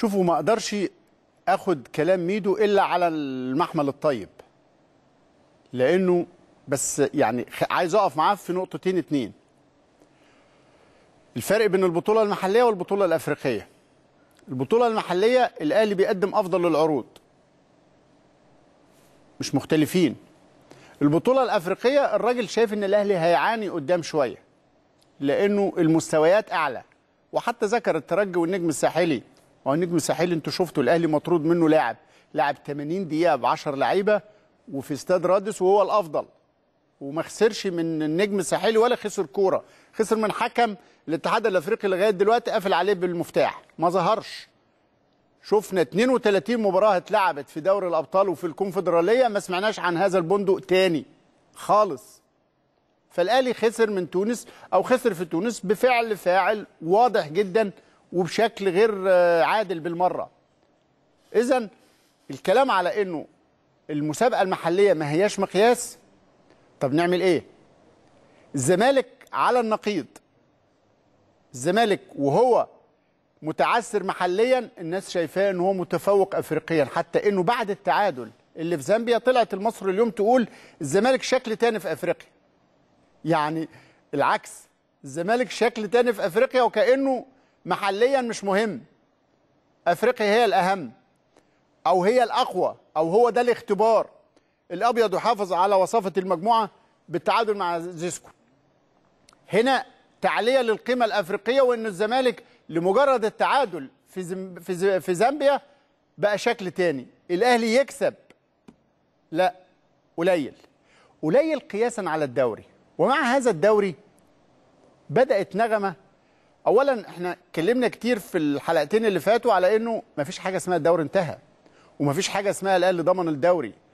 شوفوا ما اقدرش اخد كلام ميدو الا على المحمل الطيب لانه بس يعني عايز اقف معاه في نقطتين اتنين الفرق بين البطوله المحليه والبطوله الافريقيه البطوله المحليه الاهلي بيقدم افضل العروض مش مختلفين البطوله الافريقيه الراجل شايف ان الاهلي هيعاني قدام شويه لانه المستويات اعلى وحتى ذكر الترجي والنجم الساحلي هو النجم الساحلي انتوا شفتوا الاهلي مطرود منه لاعب لعب 80 دقيقه ب 10 لعيبه وفي استاد رادس وهو الافضل وما خسرش من النجم الساحلي ولا خسر كوره خسر من حكم الاتحاد الافريقي لغايه دلوقتي قافل عليه بالمفتاح ما ظهرش شفنا 32 مباراه اتلعبت في دوري الابطال وفي الكونفدراليه ما سمعناش عن هذا البندق تاني خالص فالاهلي خسر من تونس او خسر في تونس بفعل فاعل واضح جدا وبشكل غير آه، عادل بالمره اذا الكلام على انه المسابقه المحليه ما هياش مقياس طب نعمل ايه الزمالك على النقيض الزمالك وهو متعثر محليا الناس شايفاه ان هو متفوق افريقيا حتى انه بعد التعادل اللي في زامبيا طلعت المصر اليوم تقول الزمالك شكل تاني في افريقيا يعني العكس الزمالك شكل تاني في افريقيا وكانه محليا مش مهم افريقيا هي الاهم او هي الاقوى او هو ده الاختبار الابيض يحافظ على وصافه المجموعه بالتعادل مع زيسكو هنا تعليه للقيمه الافريقيه وان الزمالك لمجرد التعادل في زم... في, في زامبيا بقى شكل تاني الاهلي يكسب لا قليل قليل قياسا على الدوري ومع هذا الدوري بدات نغمه اولا احنا اتكلمنا كتير في الحلقتين اللي فاتوا على انه مفيش حاجه اسمها الدوري انتهى ومفيش حاجه اسمها الاهلي ضمن الدوري